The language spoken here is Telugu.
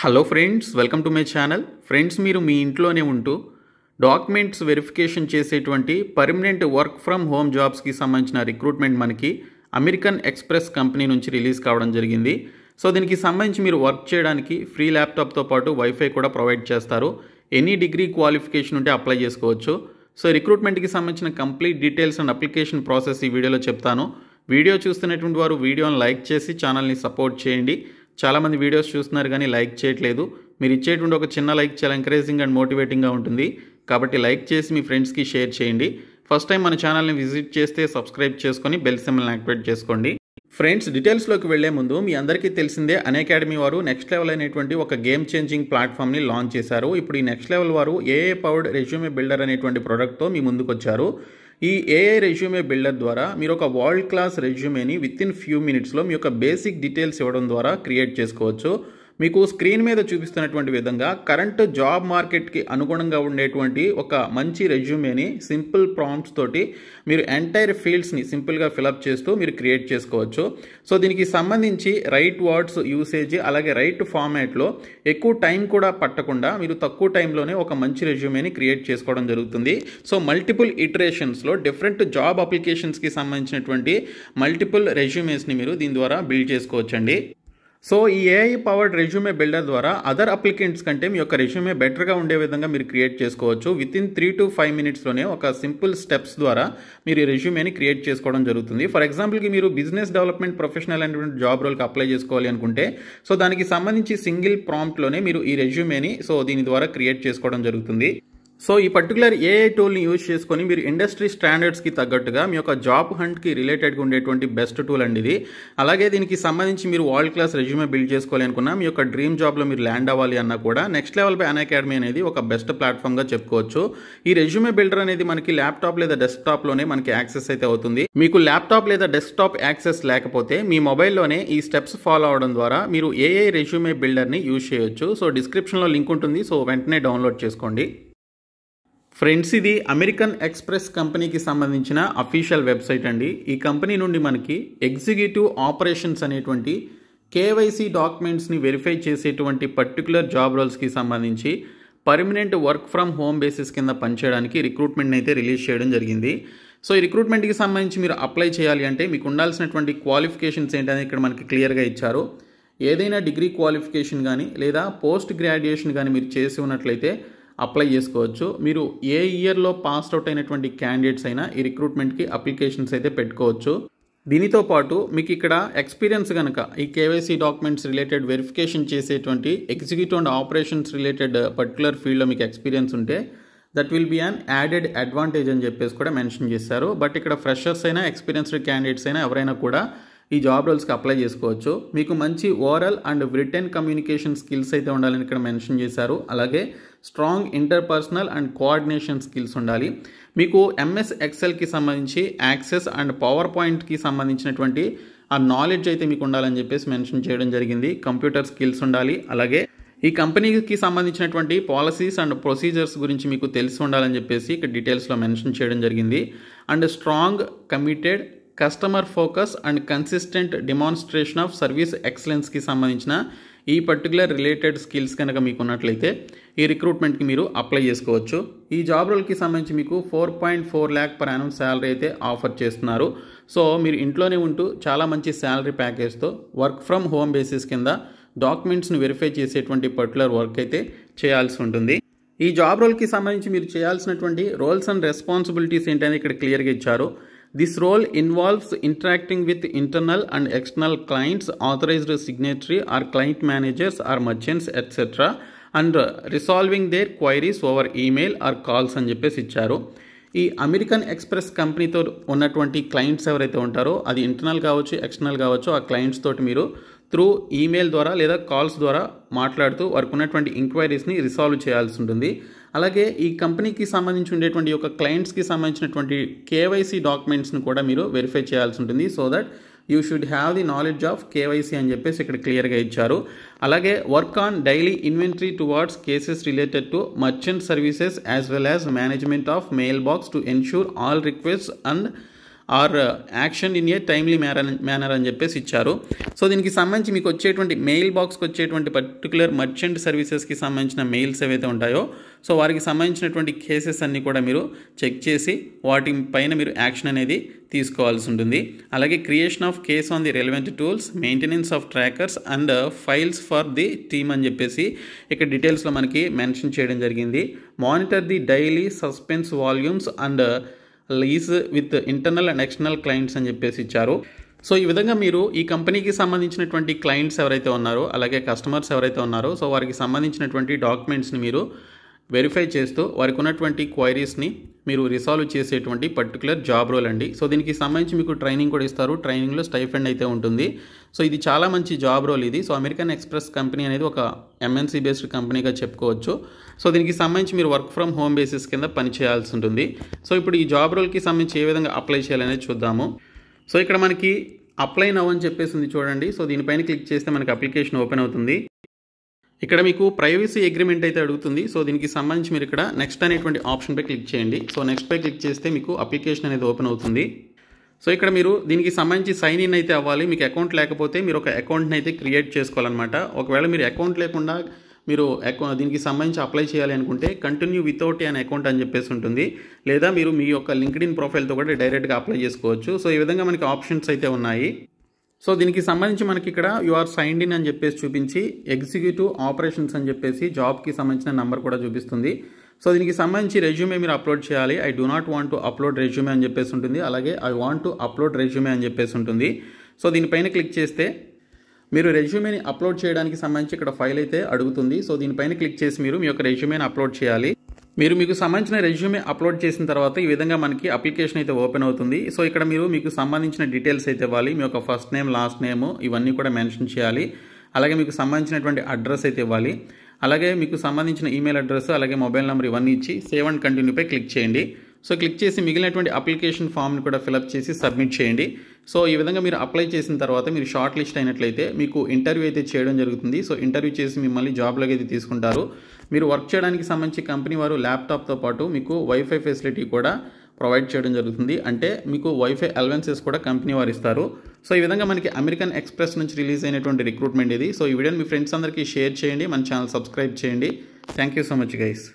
hello friends welcome to my channel friends మీరు మీ ఇంట్లోనే ఉంటూ డాక్యుమెంట్స్ వెరిఫికేషన్ చేసేటువంటి పర్మనెంట్ వర్క్ ఫ్రమ్ హోమ్ జాబ్స్కి సంబంధించిన రిక్రూట్మెంట్ మనకి అమెరికన్ ఎక్స్ప్రెస్ కంపెనీ నుంచి రిలీజ్ కావడం జరిగింది సో దీనికి సంబంధించి మీరు వర్క్ చేయడానికి ఫ్రీ ల్యాప్టాప్తో పాటు వైఫై కూడా ప్రొవైడ్ చేస్తారు ఎనీ డిగ్రీ క్వాలిఫికేషన్ ఉంటే అప్లై చేసుకోవచ్చు సో రిక్రూట్మెంట్కి సంబంధించిన complete details and application process ఈ వీడియోలో చెప్తాను వీడియో చూస్తున్నటువంటి వారు వీడియోని లైక్ చేసి ఛానల్ని సపోర్ట్ చేయండి చాలామంది వీడియోస్ చూస్తున్నారు కానీ లైక్ చేయట్లేదు మీరు ఇచ్చేటువంటి ఒక చిన్న లైక్ చాలా ఎంకరేజింగ్ అండ్ మోటివేటింగ్గా ఉంటుంది కాబట్టి లైక్ చేసి మీ ఫ్రెండ్స్కి షేర్ చేయండి ఫస్ట్ టైం మన ఛానల్ని విజిట్ చేస్తే సబ్స్క్రైబ్ చేసుకొని బెల్ సిమ్ని యాక్టివేట్ చేసుకోండి ఫ్రెండ్స్ డీటెయిల్స్లోకి వెళ్లే ముందు మీ అందరికీ తెలిసిందే అకాడమీ వారు నెక్స్ట్ లెవెల్ అనేటువంటి ఒక గేమ్ చేంజింగ్ ప్లాట్ఫామ్ని లాంచ్ చేశారు ఇప్పుడు ఈ నెక్స్ట్ లెవెల్ వారు ఏఏ పవర్డ్ రెజ్యూమే బిల్డర్ అనేటువంటి ప్రోడక్ట్తో మీ ముందుకు వచ్చారు ఈ ఏఐ రెజ్యూమే బిల్డర్ ద్వారా మీరు ఒక వరల్డ్ క్లాస్ రెజ్యూమేని విత్ ఇన్ ఫ్యూ మినిట్స్లో మీ యొక్క బేసిక్ డీటెయిల్స్ ఇవ్వడం ద్వారా క్రియేట్ చేసుకోవచ్చు మీకు స్క్రీన్ మీద చూపిస్తున్నటువంటి విధంగా కరెంట్ జాబ్ మార్కెట్కి అనుగుణంగా ఉండేటువంటి ఒక మంచి రెజ్యూమేని సింపుల్ ప్రాంప్ట్స్ తోటి మీరు ఎంటైర్ ఫీల్డ్స్ని సింపుల్గా ఫిలప్ చేస్తూ మీరు క్రియేట్ చేసుకోవచ్చు సో దీనికి సంబంధించి రైట్ వర్డ్స్ యూసేజ్ అలాగే రైట్ ఫార్మాట్లో ఎక్కువ టైం కూడా పట్టకుండా మీరు తక్కువ టైంలోనే ఒక మంచి రెజ్యూమేని క్రియేట్ చేసుకోవడం జరుగుతుంది సో మల్టిపుల్ ఇటరేషన్స్లో డిఫరెంట్ జాబ్ అప్లికేషన్స్కి సంబంధించినటువంటి మల్టిపుల్ రెజ్యూమేస్ని మీరు దీని ద్వారా బిల్డ్ చేసుకోవచ్చండి సో ఈ ఏఐ పవర్డ్ రెజ్యూమే బిల్డర్ ద్వారా అదర్ అప్లికెంట్స్ కంటే మీ యొక్క రెజ్యూమే బెటర్గా ఉండే విధంగా మీరు క్రియేట్ చేసుకోవచ్చు within three to five మినిట్స్లోనే ఒక సింపుల్ స్టెప్స్ ద్వారా మీరు ఈ రెజ్యూమేని క్రియేట్ చేసుకోవడం జరుగుతుంది ఫర్ ఎగ్జాంపుల్కి మీరు బిజినెస్ డెవలప్మెంట్ ప్రొఫెషనల్ అనేటువంటి జాబ్ రోల్కి అప్లై చేసుకోవాలి అనుకుంటే సో దానికి సంబంధించి సింగిల్ ప్రాంప్ట్లోనే మీరు ఈ రెజ్యూమేని సో దీని ద్వారా క్రియేట్ చేసుకోవడం జరుగుతుంది సో ఈ పర్టికులర్ ఏఐ టూల్ని యూజ్ చేసుకొని మీరు ఇండస్ట్రీ స్టాండర్డ్స్కి తగ్గట్టుగా మీ యొక్క జాబ్ హంట్కి రిలేటెడ్గా ఉండేటువంటి బెస్ట్ టూల్ అండి ఇది అలాగే దీనికి సంబంధించి మీరు వరల్డ్ క్లాస్ రెజ్యూమే బిల్డ్ చేసుకోవాలి అనుకున్నా మీ యొక్క డ్రీమ్ జాబ్లో మీరు ల్యాండ్ అవ్వాలి అన్నా కూడా next level by Unacademy అనేది ఒక బెస్ట్ ప్లాట్ఫామ్గా చెప్పుకోవచ్చు ఈ రెజ్యూమే బిల్డర్ అనేది మనకి ల్యాప్టాప్ లేదా డెస్క్టాప్లోనే మనకి యాక్సెస్ అయితే అవుతుంది మీకు ల్యాప్టాప్ లేదా డెస్క్టాప్ యాక్సెస్ లేకపోతే మీ మొబైల్లోనే ఈ స్టెప్స్ ఫాలో అవడం ద్వారా మీరు ఏఐ రెజ్యూమే బిల్డర్ని యూజ్ చేయొచ్చు సో డిస్క్రిప్షన్లో లింక్ ఉంటుంది సో వెంటనే డౌన్లోడ్ చేసుకోండి ఫ్రెండ్స్ ఇది అమెరికన్ ఎక్స్ప్రెస్ కంపెనీకి సంబంధించిన అఫీషియల్ వెబ్సైట్ అండి ఈ కంపెనీ నుండి మనకి ఎగ్జిక్యూటివ్ ఆపరేషన్స్ అనేటువంటి కేవైసీ డాక్యుమెంట్స్ని వెరిఫై చేసేటువంటి పర్టికులర్ జాబ్ రోల్స్కి సంబంధించి permanent work from home basis కింద పనిచేయడానికి రిక్రూట్మెంట్ని అయితే రిలీజ్ చేయడం జరిగింది సో ఈ రిక్రూట్మెంట్కి సంబంధించి మీరు అప్లై చేయాలి అంటే మీకు ఉండాల్సినటువంటి క్వాలిఫికేషన్స్ ఏంటనేది ఇక్కడ మనకి క్లియర్గా ఇచ్చారు ఏదైనా డిగ్రీ క్వాలిఫికేషన్ కానీ లేదా పోస్ట్ గ్రాడ్యుయేషన్ కానీ మీరు చేసి ఉన్నట్లయితే అప్లై చేసుకోవచ్చు మీరు ఏ ఇయర్లో పాస్ అవుట్ అయినటువంటి క్యాండిడేట్స్ అయినా ఈ రిక్రూట్మెంట్కి అప్లికేషన్స్ అయితే పెట్టుకోవచ్చు దీనితో పాటు మీకు ఇక్కడ ఎక్స్పీరియన్స్ కనుక ఈ కేవైసీ డాక్యుమెంట్స్ రిలేటెడ్ వెరిఫికేషన్ చేసేటువంటి executive and operations related particular ఫీల్డ్లో మీకు ఎక్స్పీరియన్స్ ఉంటే that will be an added advantage అని చెప్పేసి కూడా మెన్షన్ చేశారు బట్ ఇక్కడ ఫ్రెషర్స్ అయినా ఎక్స్పీరియన్స్డ్ క్యాండిడేట్స్ అయినా ఎవరైనా కూడా ఈ జాబ్ రోల్స్కి అప్లై చేసుకోవచ్చు మీకు మంచి oral and written communication skills అయితే ఉండాలని ఇక్కడ మెన్షన్ చేశారు అలాగే strong interpersonal and coordination skills ఉండాలి మీకు ఎంఎస్ ఎక్సెల్కి సంబంధించి యాక్సెస్ అండ్ పవర్ పాయింట్కి సంబంధించినటువంటి ఆ నాలెడ్జ్ అయితే మీకు ఉండాలని చెప్పేసి మెన్షన్ చేయడం జరిగింది కంప్యూటర్ స్కిల్స్ ఉండాలి అలాగే ఈ కంపెనీకి సంబంధించినటువంటి పాలసీస్ అండ్ ప్రొసీజర్స్ గురించి మీకు తెలిసి ఉండాలని చెప్పేసి ఇక్కడ డీటెయిల్స్లో మెన్షన్ చేయడం జరిగింది and strong committed customer focus and consistent demonstration of service ఎక్సలెన్స్కి సంబంధించిన ఈ పర్టికులర్ రిలేటెడ్ స్కిల్స్ కనుక మీకు ఉన్నట్లయితే ఈ రిక్రూట్మెంట్కి మీరు అప్లై చేసుకోవచ్చు ఈ జాబ్ రోల్కి సంబంధించి మీకు four point four lakh per annum salary అయితే ఆఫర్ చేస్తున్నారు సో మీరు ఇంట్లోనే ఉంటూ చాలా మంచి శాలరీ ప్యాకేజ్తో వర్క్ ఫ్రమ్ హోమ్ బేసిస్ కింద డాక్యుమెంట్స్ను వెరిఫై చేసేటువంటి పర్టికులర్ వర్క్ అయితే చేయాల్సి ఉంటుంది ఈ జాబ్ రోల్కి సంబంధించి మీరు చేయాల్సినటువంటి రోల్స్ అండ్ రెస్పాన్సిబిలిటీస్ ఏంటనేది ఇక్కడ క్లియర్గా ఇచ్చారు this role involves interacting with internal and external clients authorised signatory or client managers or merchants, etcetera and resolving their queries over email or calls అని చెప్పేసి ఇచ్చారు ఈ అమెరికన్ ఎక్స్ప్రెస్ కంపెనీతో ఉన్నటువంటి క్లయింట్స్ ఎవరైతే ఉంటారో అది ఇంటర్నల్ కావచ్చు ఎక్స్టర్నల్ కావచ్చు ఆ క్లయింట్స్ తోటి మీరు త్రూ ఈమెయిల్ ద్వారా లేదా కాల్స్ ద్వారా మాట్లాడుతూ వారికి ఉన్నటువంటి ఎంక్వైరీస్ని రిసాల్వ్ చేయాల్సి ఉంటుంది అలాగే ఈ కంపెనీకి సంబంధించి ఉండేటువంటి యొక్క క్లయింట్స్కి సంబంధించినటువంటి కేవైసీ డాక్యుమెంట్స్ని కూడా మీరు వెరిఫై చేయాల్సి ఉంటుంది so that you should have the knowledge of KYC అని చెప్పేసి ఇక్కడ క్లియర్గా ఇచ్చారు అలాగే work on daily inventory towards cases related to merchant services as well as management of mail box to ensure all request and are action in a timely manner manner అని చెప్పేసి ఇచ్చారు సో దీనికి సంబంధించి మీకు వచ్చేటువంటి మెయిల్ బాక్స్కి వచ్చేటువంటి పర్టికులర్ మర్చెంట్ సర్వీసెస్కి సంబంధించిన మెయిల్స్ ఏవైతే ఉంటాయో సో వారికి సంబంధించినటువంటి కేసెస్ అన్నీ కూడా మీరు చెక్ చేసి వాటి పైన మీరు యాక్షన్ అనేది తీసుకోవాల్సి ఉంటుంది అలాగే creation of case on the relevant tools maintenance of trackers and files for the team అని చెప్పేసి ఇక్కడ డీటెయిల్స్లో మనకి మెన్షన్ చేయడం జరిగింది monitor the daily suspense volumes and liaise with internal and external clients అని చెప్పేసి ఇచ్చారు సో ఈ విధంగా మీరు ఈ కంపెనీకి సంబంధించినటువంటి క్లయింట్స్ ఎవరైతే ఉన్నారో అలాగే కస్టమర్స్ ఎవరైతే ఉన్నారో సో వారికి సంబంధించినటువంటి డాక్యుమెంట్స్ని మీరు వెరిఫై చేస్తూ వారికి ఉన్నటువంటి క్వైరీస్ని మీరు రిసాల్వ్ చేసేటువంటి పర్టికులర్ జాబ్ రోల్ అండి సో దీనికి సంబంధించి మీకు ట్రైనింగ్ కూడా ఇస్తారు ట్రైనింగ్లో స్టైఫండ్ అయితే ఉంటుంది సో ఇది చాలా మంచి జాబ్ రోల్ ఇది సో అమెరికన్ ఎక్స్ప్రెస్ కంపెనీ అనేది ఒక ఎంఎన్సీ బేస్డ్ కంపెనీగా చెప్పుకోవచ్చు సో దీనికి సంబంధించి మీరు వర్క్ ఫ్రమ్ హోమ్ బేసిస్ కింద పనిచేయాల్సి ఉంటుంది సో ఇప్పుడు ఈ జాబ్ రోల్కి సంబంధించి ఏ విధంగా అప్లై చేయాలనేది చూద్దాము సో ఇక్కడ మనకి అప్లై నవ్వు అని ఉంది చూడండి సో దీనిపైన క్లిక్ చేస్తే మనకి అప్లికేషన్ ఓపెన్ అవుతుంది ఇక్కడ మీకు ప్రైవసీ అగ్రిమెంట్ అయితే అడుగుతుంది సో దీనికి సంబంధించి మీరు ఇక్కడ నెక్స్ట్ అనేటువంటి ఆప్షన్పై క్లిక్ చేయండి సో నెక్స్ట్పై క్లిక్ చేస్తే మీకు అప్లికేషన్ అనేది ఓపెన్ అవుతుంది సో ఇక్కడ మీరు దీనికి సంబంధించి సైన్ ఇన్ అయితే అవ్వాలి మీకు అకౌంట్ లేకపోతే మీరు ఒక అకౌంట్ని అయితే క్రియేట్ చేసుకోవాలన్నమాట ఒకవేళ మీరు అకౌంట్ లేకుండా మీరు అకౌ దీనికి సంబంధించి అప్లై చేయాలి అనుకుంటే కంటిన్యూ వితౌట్ అనే అకౌంట్ అని చెప్పేసి ఉంటుంది లేదా మీరు మీ యొక్క లింక్డ్ ఇన్ ప్రొఫైల్తో కూడా డైరెక్ట్గా అప్లై చేసుకోవచ్చు సో ఈ విధంగా మనకి ఆప్షన్స్ అయితే ఉన్నాయి సో దీనికి సంబంధించి మనకి ఇక్కడ యు ఆర్ సైన్డ్ ఇన్ అని చెప్పేసి చూపించి ఎగ్జిక్యూటివ్ ఆపరేషన్స్ అని చెప్పేసి జాబ్కి సంబంధించిన నెంబర్ కూడా చూపిస్తుంది సో దీనికి సంబంధించి రెజ్యూమే మీరు అప్లోడ్ చేయాలి I do not want to upload resume అని చెప్పేసి ఉంటుంది అలాగే I want to upload resume అని చెప్పేసి ఉంటుంది సో దీనిపైన క్లిక్ చేస్తే మీరు రెజ్యూమేని అప్లోడ్ చేయడానికి సంబంధించి ఇక్కడ ఫైల్ అయితే అడుగుతుంది సో దీనిపైన క్లిక్ చేసి మీరు మీ యొక్క రెజ్యూమేని అప్లోడ్ చేయాలి మీరు మీకు సంబంధించిన రెజ్యూమే అప్లోడ్ చేసిన తర్వాత ఈ విధంగా మనకి అప్లికేషన్ అయితే ఓపెన్ అవుతుంది సో ఇక్కడ మీరు మీకు సంబంధించిన డీటెయిల్స్ అయితే ఇవ్వాలి మీ యొక్క ఫస్ట్ నేమ్ లాస్ట్ నేమ్ ఇవన్నీ కూడా మెన్షన్ చేయాలి అలాగే మీకు సంబంధించినటువంటి అడ్రస్ అయితే ఇవ్వాలి అలాగే మీకు సంబంధించిన ఈమెయిల్ అడ్రస్ అలాగే మొబైల్ నెంబర్ ఇవన్నీ ఇచ్చి సేవ్ అండ్ కంటిన్యూపై క్లిక్ చేయండి సో క్లిక్ చేసి మిగిలినటువంటి అప్లికేషన్ ఫామ్ని కూడా ఫిలప్ చేసి సబ్మిట్ చేయండి సో ఈ విధంగా మీరు అప్లై చేసిన తర్వాత మీరు షార్ట్ లిస్ట్ అయినట్లయితే మీకు ఇంటర్వ్యూ అయితే చేయడం జరుగుతుంది సో ఇంటర్వ్యూ చేసి మిమ్మల్ని జాబ్లోకి అయితే తీసుకుంటారు మీరు వర్క్ చేయడానికి సంబంధించి కంపెనీ వారు ల్యాప్టాప్తో పాటు మీకు వైఫై ఫెసిలిటీ కూడా ప్రొవైడ్ చేయడం జరుగుతుంది అంటే మీకు వైఫై అలవెన్సెస్ కూడా కంపెనీ వారు ఇస్తారు సో ఈ విధంగా మనకి అమెరికన్ ఎక్స్ప్రెస్ నుంచి రిలీజ్ అయినటువంటి రిక్రూట్మెంట్ ఇది సో ఈ వీడియోని మీ ఫ్రెండ్స్ అందరికీ షేర్ చేయండి మన ఛానల్ సబ్స్క్రైబ్ చేయండి thank you so much guys